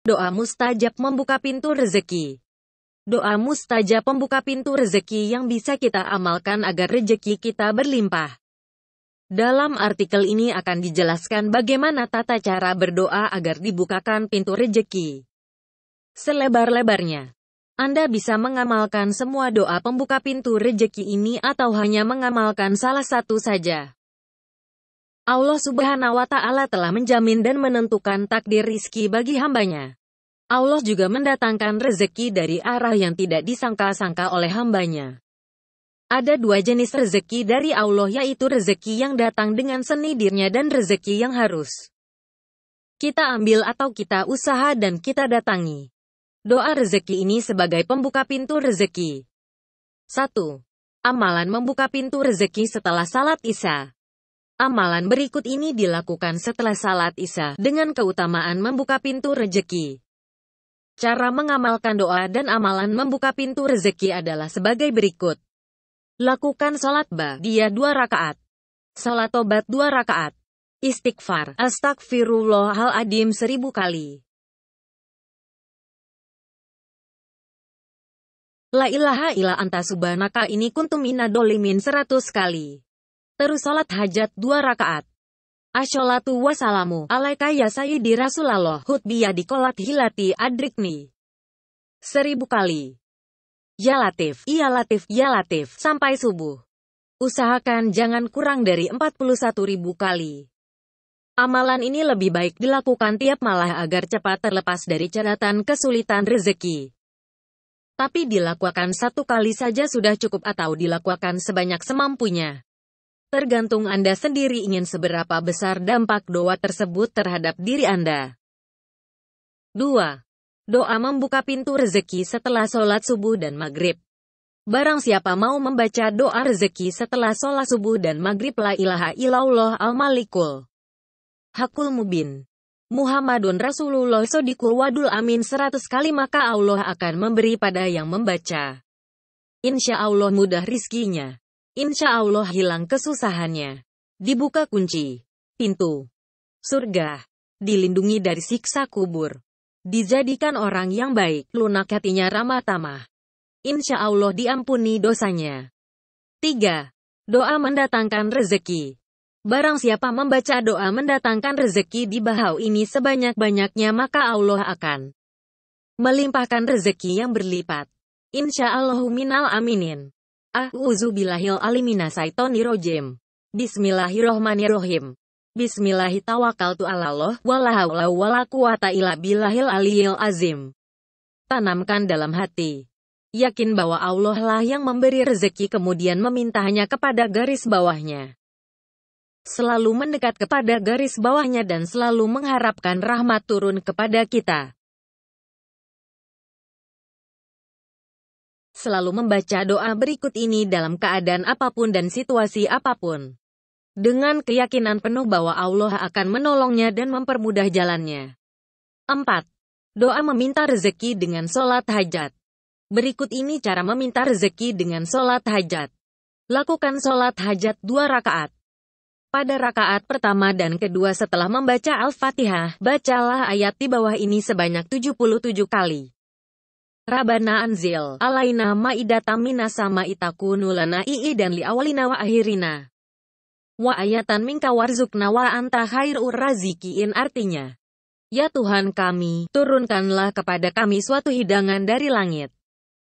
Doa mustajab membuka pintu rezeki. Doa mustajab membuka pintu rezeki yang bisa kita amalkan agar rezeki kita berlimpah. Dalam artikel ini akan dijelaskan bagaimana tata cara berdoa agar dibukakan pintu rezeki. Selebar-lebarnya, Anda bisa mengamalkan semua doa pembuka pintu rezeki ini atau hanya mengamalkan salah satu saja. Allah subhanahu wa ta'ala telah menjamin dan menentukan takdir rizki bagi hambanya. Allah juga mendatangkan rezeki dari arah yang tidak disangka-sangka oleh hambanya. Ada dua jenis rezeki dari Allah yaitu rezeki yang datang dengan seni dirinya dan rezeki yang harus. Kita ambil atau kita usaha dan kita datangi. Doa rezeki ini sebagai pembuka pintu rezeki. 1. Amalan membuka pintu rezeki setelah salat Isya. Amalan berikut ini dilakukan setelah salat Isya dengan keutamaan membuka pintu rejeki. Cara mengamalkan doa dan amalan membuka pintu rezeki adalah sebagai berikut. Lakukan salat ba'diyah dua rakaat. salat tobat dua rakaat. Istighfar, astagfirullahaladzim seribu kali. La ilaha illa anta subhanaka ini kuntum dolimin seratus kali terus sholat hajat dua rakaat. Asholatu wasalamu alaika ya sayyidi rasulallah hutbiyah di kolat hilati adrikni. Seribu kali. Ya Latif, Ya Latif, Ya Latif, sampai subuh. Usahakan jangan kurang dari 41 ribu kali. Amalan ini lebih baik dilakukan tiap malah agar cepat terlepas dari ceratan kesulitan rezeki. Tapi dilakukan satu kali saja sudah cukup atau dilakukan sebanyak semampunya. Tergantung Anda sendiri ingin seberapa besar dampak doa tersebut terhadap diri Anda. 2. Doa membuka pintu rezeki setelah sholat subuh dan maghrib. Barang siapa mau membaca doa rezeki setelah sholat subuh dan maghrib la ilaha illallah al-malikul. Hakul Mubin. Muhammadun Rasulullah Sodikul Wadul Amin 100 kali maka Allah akan memberi pada yang membaca. Insya Allah mudah rizkinya. Insya Allah hilang kesusahannya. Dibuka kunci. Pintu. Surga. Dilindungi dari siksa kubur. Dijadikan orang yang baik. Lunak hatinya ramah tamah. Insya Allah diampuni dosanya. 3. Doa mendatangkan rezeki. Barang siapa membaca doa mendatangkan rezeki di bahau ini sebanyak-banyaknya maka Allah akan melimpahkan rezeki yang berlipat. Insya Allah minal aminin. A'udzubillahil alimina rojim. Bismillahirrohmanirrohim. Bismillahitawakaltu alallah walahawla wala quwata illa billahil aliyil azim. Tanamkan dalam hati. Yakin bahwa Allah lah yang memberi rezeki kemudian memintanya kepada garis bawahnya. Selalu mendekat kepada garis bawahnya dan selalu mengharapkan rahmat turun kepada kita. selalu membaca doa berikut ini dalam keadaan apapun dan situasi apapun. Dengan keyakinan penuh bahwa Allah akan menolongnya dan mempermudah jalannya. 4. Doa meminta rezeki dengan sholat hajat. Berikut ini cara meminta rezeki dengan sholat hajat. Lakukan sholat hajat dua rakaat. Pada rakaat pertama dan kedua setelah membaca Al-Fatihah, bacalah ayat di bawah ini sebanyak 77 kali. Rabana Anzil, Alaina Maidatamina sama itaku nulana ii dan li awalina wa akhirina. Wa ayatan minka warzukna wa anta khairur razikiin artinya. Ya Tuhan kami, turunkanlah kepada kami suatu hidangan dari langit.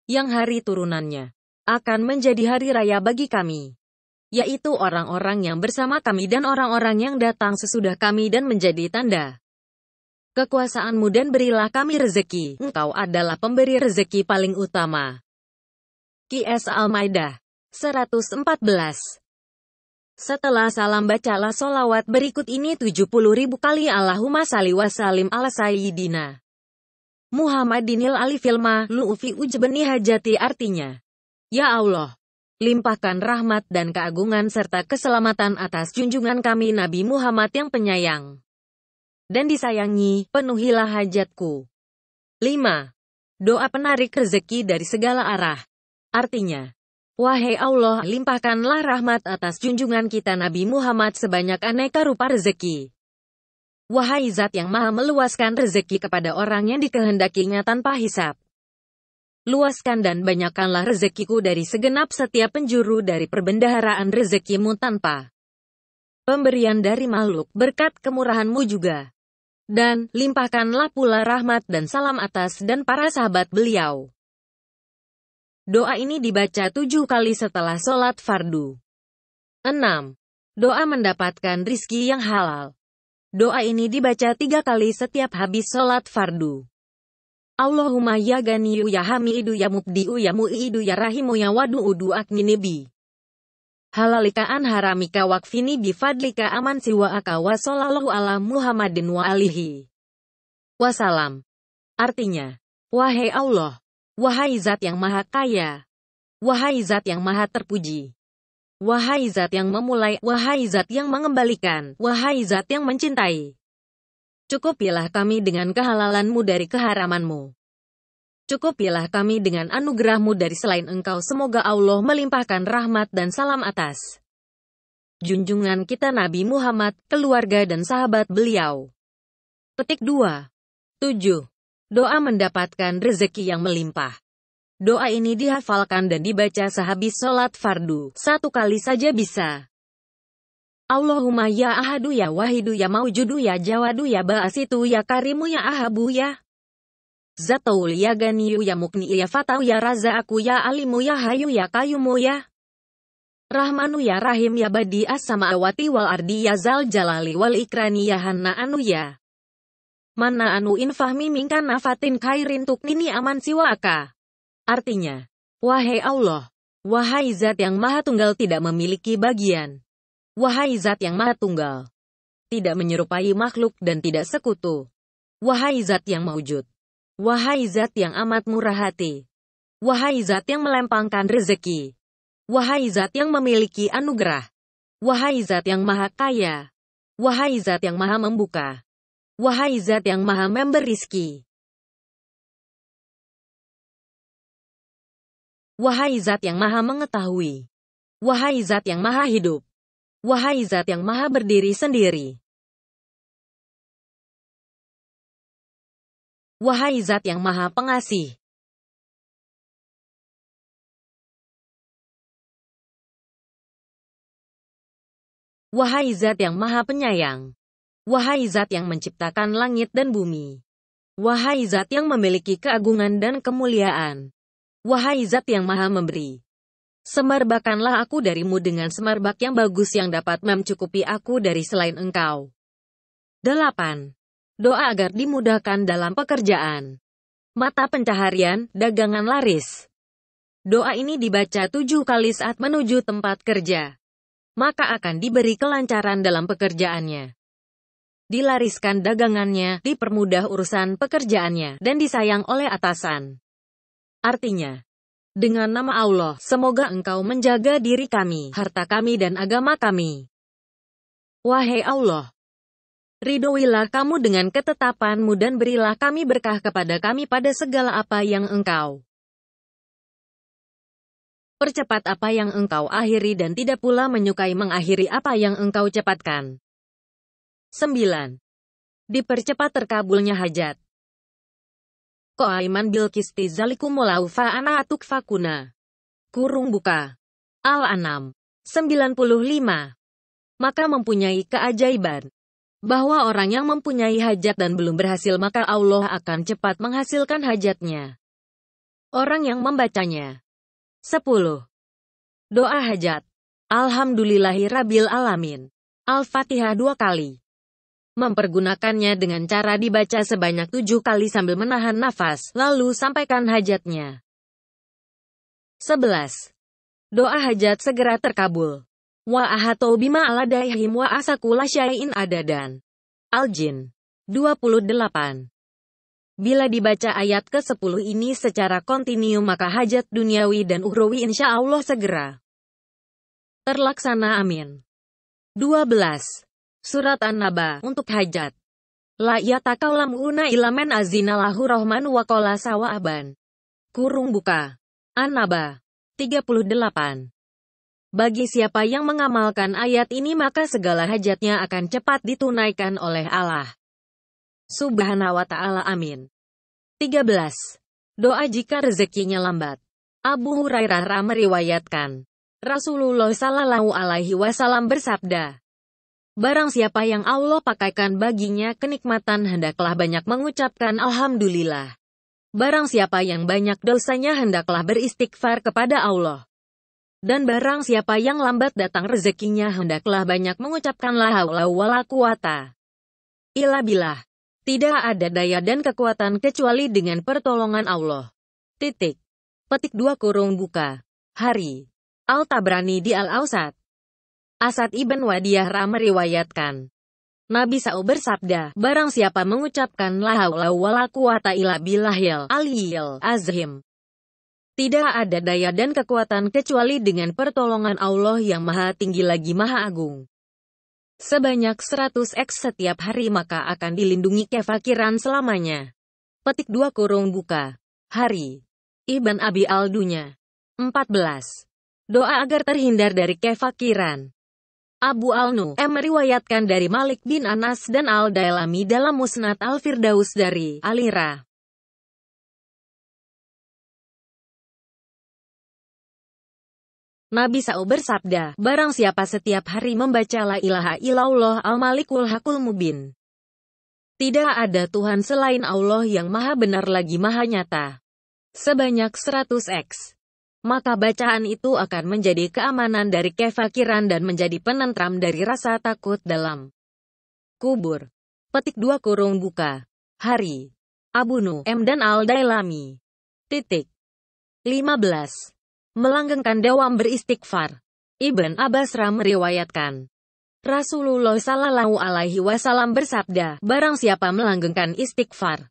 Yang hari turunannya akan menjadi hari raya bagi kami. Yaitu orang-orang yang bersama kami dan orang-orang yang datang sesudah kami dan menjadi tanda kekuasaanmu dan berilah kami rezeki. Engkau adalah pemberi rezeki paling utama. Qs Al-Maidah 114 Setelah salam bacalah solawat berikut ini 70 ribu kali Allahumma salli wa salim ala sayyidina. Muhammadinil alifilma lu'ufi ujbeni hajati artinya. Ya Allah, limpahkan rahmat dan keagungan serta keselamatan atas junjungan kami Nabi Muhammad yang penyayang dan disayangi, penuhilah hajatku. 5. Doa penarik rezeki dari segala arah. Artinya, Wahai Allah, limpahkanlah rahmat atas junjungan kita Nabi Muhammad sebanyak aneka rupa rezeki. Wahai zat yang maha meluaskan rezeki kepada orang yang dikehendakinya tanpa hisap. Luaskan dan banyakkanlah rezekiku dari segenap setiap penjuru dari perbendaharaan rezekimu tanpa pemberian dari makhluk berkat kemurahanmu juga. Dan limpahkanlah pula rahmat dan salam atas dan para sahabat beliau. Doa ini dibaca tujuh kali setelah sholat fardu. 6. Doa mendapatkan rizki yang halal. Doa ini dibaca tiga kali setiap habis sholat fardu. Allahumma ya ganiyu ya hamidu ya mubdiu ya mu'idu ya rahimu ya wadu'udu du'ak nibi. Halalika an haramika wakfini bifadlika aman siwa akawa sallallahu ala Muhammadin wa alihi. Wasalam. Artinya, Wahai Allah, wahai zat yang maha kaya, wahai zat yang maha terpuji, wahai zat yang memulai, wahai zat yang mengembalikan, wahai zat yang mencintai. Cukupilah kami dengan kehalalanmu dari keharamanmu. Cukupilah kami dengan anugerahmu dari selain engkau semoga Allah melimpahkan rahmat dan salam atas. Junjungan kita Nabi Muhammad, keluarga dan sahabat beliau. Petik 2. 7. Doa mendapatkan rezeki yang melimpah. Doa ini dihafalkan dan dibaca sehabis sholat fardu, satu kali saja bisa. Allahumma ya ahadu ya wahidu ya maujudu ya jawadu ya baasitu ya karimu ya ahabu ya Zataul ya ganiu ya mukni ya fatau ya raza aku ya alimu ya hayu ya kayumu ya. Rahmanu ya rahim ya badi asama awati wal ardi ya zal jalali wal ikrani ya hanna anu ya. Mana anu infahmi mingkan nafatin tuk nini aman siwa aka. Artinya, wahai Allah, wahai zat yang maha tunggal tidak memiliki bagian. Wahai zat yang maha tunggal. Tidak menyerupai makhluk dan tidak sekutu. Wahai zat yang mewujud. Wahai zat yang amat murah hati. Wahai zat yang melempangkan rezeki. Wahai zat yang memiliki anugerah. Wahai zat yang maha kaya. Wahai zat yang maha membuka. Wahai zat yang maha memberi rizki. Wahai zat yang maha mengetahui. Wahai zat yang maha hidup. Wahai zat yang maha berdiri sendiri. Wahai Zat yang Maha Pengasih. Wahai Zat yang Maha Penyayang. Wahai Zat yang menciptakan langit dan bumi. Wahai Zat yang memiliki keagungan dan kemuliaan. Wahai Zat yang Maha Memberi. Semarbakanlah aku darimu dengan semarbak yang bagus yang dapat mencukupi aku dari selain engkau. 8 doa agar dimudahkan dalam pekerjaan. Mata pencaharian, dagangan laris. Doa ini dibaca tujuh kali saat menuju tempat kerja. Maka akan diberi kelancaran dalam pekerjaannya. Dilariskan dagangannya, dipermudah urusan pekerjaannya, dan disayang oleh atasan. Artinya, dengan nama Allah, semoga engkau menjaga diri kami, harta kami dan agama kami. Wahai Allah, Ridhoilah kamu dengan ketetapanmu dan berilah kami berkah kepada kami pada segala apa yang engkau percepat apa yang engkau akhiri dan tidak pula menyukai mengakhiri apa yang engkau cepatkan. 9. Dipercepat terkabulnya hajat. Koaiman bilkisti zalikumulaufa fa'ana atuk fakuna. Kurung buka. Al-Anam. 95. Maka mempunyai keajaiban bahwa orang yang mempunyai hajat dan belum berhasil maka Allah akan cepat menghasilkan hajatnya. Orang yang membacanya. 10. Doa hajat. Alhamdulillahi Rabbil Alamin. Al-Fatihah dua kali. Mempergunakannya dengan cara dibaca sebanyak tujuh kali sambil menahan nafas, lalu sampaikan hajatnya. 11. Doa hajat segera terkabul. Wa ahato bima aladayhim wa asakula syai'in adadan. Al-Jin 28 Bila dibaca ayat ke-10 ini secara kontinu maka hajat duniawi dan uhrawi insya Allah segera terlaksana amin. 12. Surat An-Naba untuk hajat. La yatakalamuna ilamen azinalahu rahman wa kola sawa aban. Kurung buka. An-Naba. 38. Bagi siapa yang mengamalkan ayat ini maka segala hajatnya akan cepat ditunaikan oleh Allah. Subhanahu wa ta'ala amin. 13. Doa jika rezekinya lambat. Abu Hurairah meriwayatkan. Rasulullah Sallallahu Alaihi Wasallam bersabda, Barang siapa yang Allah pakaikan baginya kenikmatan hendaklah banyak mengucapkan Alhamdulillah. Barang siapa yang banyak dosanya hendaklah beristighfar kepada Allah. Dan barang siapa yang lambat datang rezekinya hendaklah banyak mengucapkan la haula wala quwata. illa bilah. Tidak ada daya dan kekuatan kecuali dengan pertolongan Allah. Titik. Petik dua kurung buka. Hari. Al-Tabrani di Al-Ausat. Asad Ibn Wadiyahra meriwayatkan. Nabi Sa'u bersabda, barang siapa mengucapkan la haula wala quwata illa billahil aliyil azhim tidak ada daya dan kekuatan kecuali dengan pertolongan Allah yang maha tinggi lagi maha agung. Sebanyak 100 X setiap hari maka akan dilindungi kefakiran selamanya. Petik 2 kurung buka. Hari. Iban Abi Aldunya. 14. Doa agar terhindar dari kefakiran. Abu Alnu M. meriwayatkan dari Malik bin Anas dan Al-Dailami dalam Musnad Al-Firdaus dari Alirah. Nabi Sa'o bersabda, barang siapa setiap hari membaca la ilaha illallah al-malikul hakul mubin. Tidak ada Tuhan selain Allah yang maha benar lagi maha nyata. Sebanyak 100x. Maka bacaan itu akan menjadi keamanan dari kefakiran dan menjadi penentram dari rasa takut dalam kubur. Petik dua kurung buka. Hari. Abunu, M dan Al-Dailami. Titik. 15 melanggengkan dewam beristighfar. Ibn Ram meriwayatkan, Rasulullah Sallallahu Alaihi Wasallam bersabda, Barang siapa melanggengkan istighfar,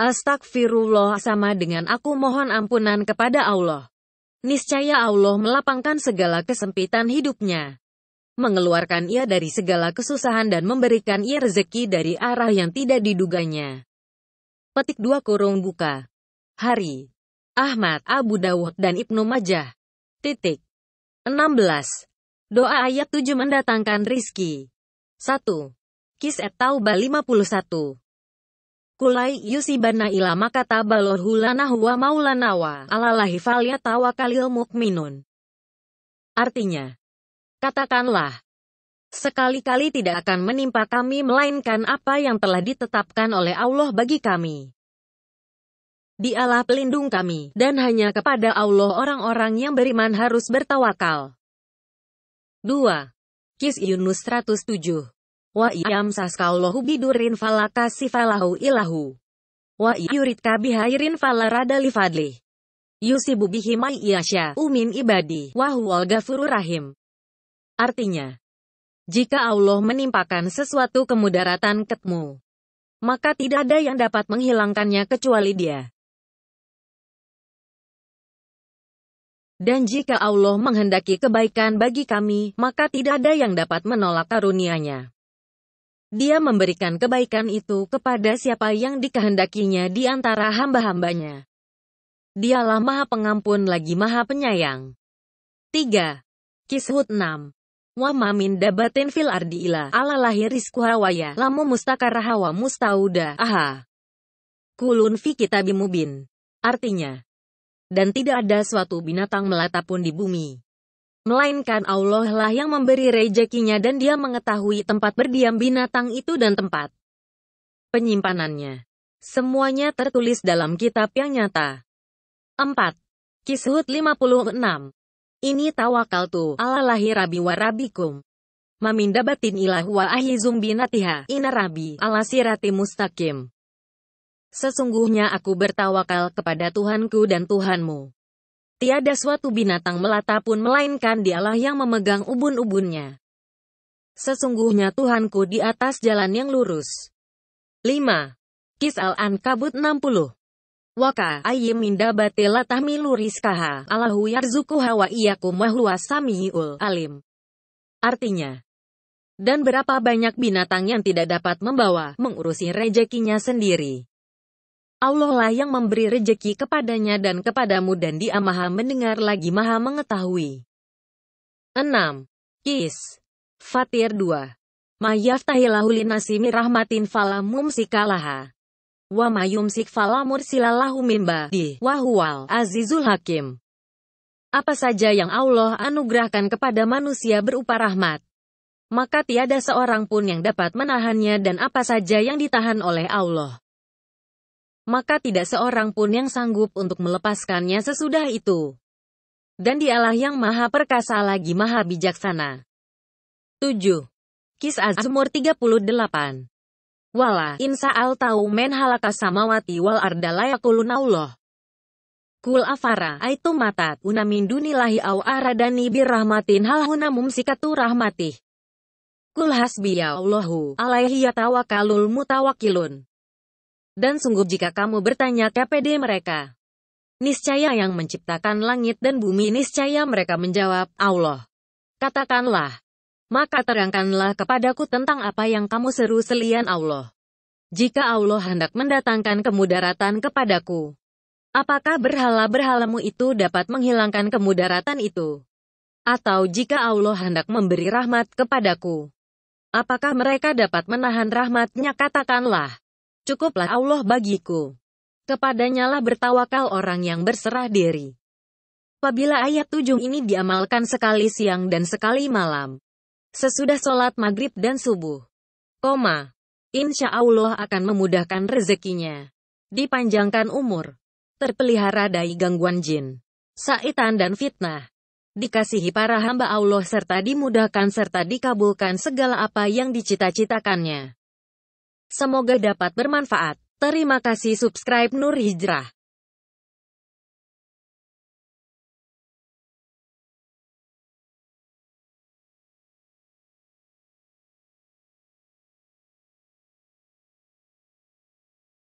Astagfirullah sama dengan aku mohon ampunan kepada Allah. Niscaya Allah melapangkan segala kesempitan hidupnya mengeluarkan ia dari segala kesusahan dan memberikan ia rezeki dari arah yang tidak diduganya. Petik dua kurung buka. Hari Ahmad, Abu Dawud, dan Ibnu Majah. Titik. 16. Doa ayat 7 mendatangkan rizki. 1. Kis et Tauba 51. Kulai yusibana ila makata balorhulana huwa maulana wa alalahi falya tawakalil mukminun. Artinya, katakanlah, sekali-kali tidak akan menimpa kami melainkan apa yang telah ditetapkan oleh Allah bagi kami. Dialah pelindung kami, dan hanya kepada Allah orang-orang yang beriman harus bertawakal. 2. Kis Yunus 107 Wa iyam saskallahu bidurin falaka sifalahu ilahu Wa yuridka kabihairin falarada fadli Yusibu bihimai iyasya umin ibadi wahuwal gafuru rahim Artinya, jika Allah menimpakan sesuatu kemudaratan ketmu, maka tidak ada yang dapat menghilangkannya kecuali dia. Dan jika Allah menghendaki kebaikan bagi kami, maka tidak ada yang dapat menolak karunia-Nya. Dia memberikan kebaikan itu kepada siapa yang dikehendakinya di antara hamba-hambanya. Dialah Maha Pengampun lagi Maha Penyayang. 3. Kishut 6 Wa mamin dabatin fil ardi ila ala lahir risku hawaya lamu mustakarahawa hawa mustauda aha. Kulun fi kitabimubin. Artinya, dan tidak ada suatu binatang melata pun di bumi. Melainkan Allah lah yang memberi rejekinya dan dia mengetahui tempat berdiam binatang itu dan tempat penyimpanannya. Semuanya tertulis dalam kitab yang nyata. 4. Kishut 56 Ini tawakal tu ala lahi rabi wa rabikum. Mamindabatin ilah wa ahizum binatiha inarabi, rabi ala sirati mustaqim. Sesungguhnya aku bertawakal kepada Tuhanku dan Tuhanmu. Tiada suatu binatang melata pun melainkan dialah yang memegang ubun-ubunnya. Sesungguhnya Tuhanku di atas jalan yang lurus. 5. Kis Al-Ankabut 60 Waka ayim inda batila tahmilu rizkaha alahu yarzuku hawa iyakum wahuwa sami'ul alim. Artinya, dan berapa banyak binatang yang tidak dapat membawa, mengurusi rejekinya sendiri. Allah lah yang memberi rejeki kepadanya dan kepadamu dan dia maha mendengar lagi maha mengetahui. 6. Kis. Fatir 2. Mayaftahilahu linasimi rahmatin falamum sikalaha. Wa mayumsik falamur silalahu mimba di wahual azizul hakim. Apa saja yang Allah anugerahkan kepada manusia berupa rahmat, maka tiada seorang pun yang dapat menahannya dan apa saja yang ditahan oleh Allah maka tidak seorang pun yang sanggup untuk melepaskannya sesudah itu. Dan dialah yang maha perkasa lagi maha bijaksana. 7. Kis Azmur 38 Wala al tau men halaka samawati wal arda Allah. Kul afara aitu matat unamin dunilahi au aradani birahmatin halhuna mumsikatu rahmatih. Kul hasbiya alaihi yatawakalul mutawakilun. Dan sungguh jika kamu bertanya kepada mereka, niscaya yang menciptakan langit dan bumi niscaya mereka menjawab, Allah. Katakanlah, maka terangkanlah kepadaku tentang apa yang kamu seru selian Allah. Jika Allah hendak mendatangkan kemudaratan kepadaku, apakah berhala-berhalamu itu dapat menghilangkan kemudaratan itu? Atau jika Allah hendak memberi rahmat kepadaku, apakah mereka dapat menahan rahmatnya katakanlah. Cukuplah Allah bagiku. Kepadanyalah bertawakal orang yang berserah diri. Apabila ayat tujuh ini diamalkan sekali siang dan sekali malam, sesudah sholat maghrib dan subuh, koma, insya Allah akan memudahkan rezekinya, dipanjangkan umur, terpelihara dari gangguan jin, saitan dan fitnah, dikasihi para hamba Allah serta dimudahkan serta dikabulkan segala apa yang dicita-citakannya. Semoga dapat bermanfaat. Terima kasih subscribe Nur Hijrah.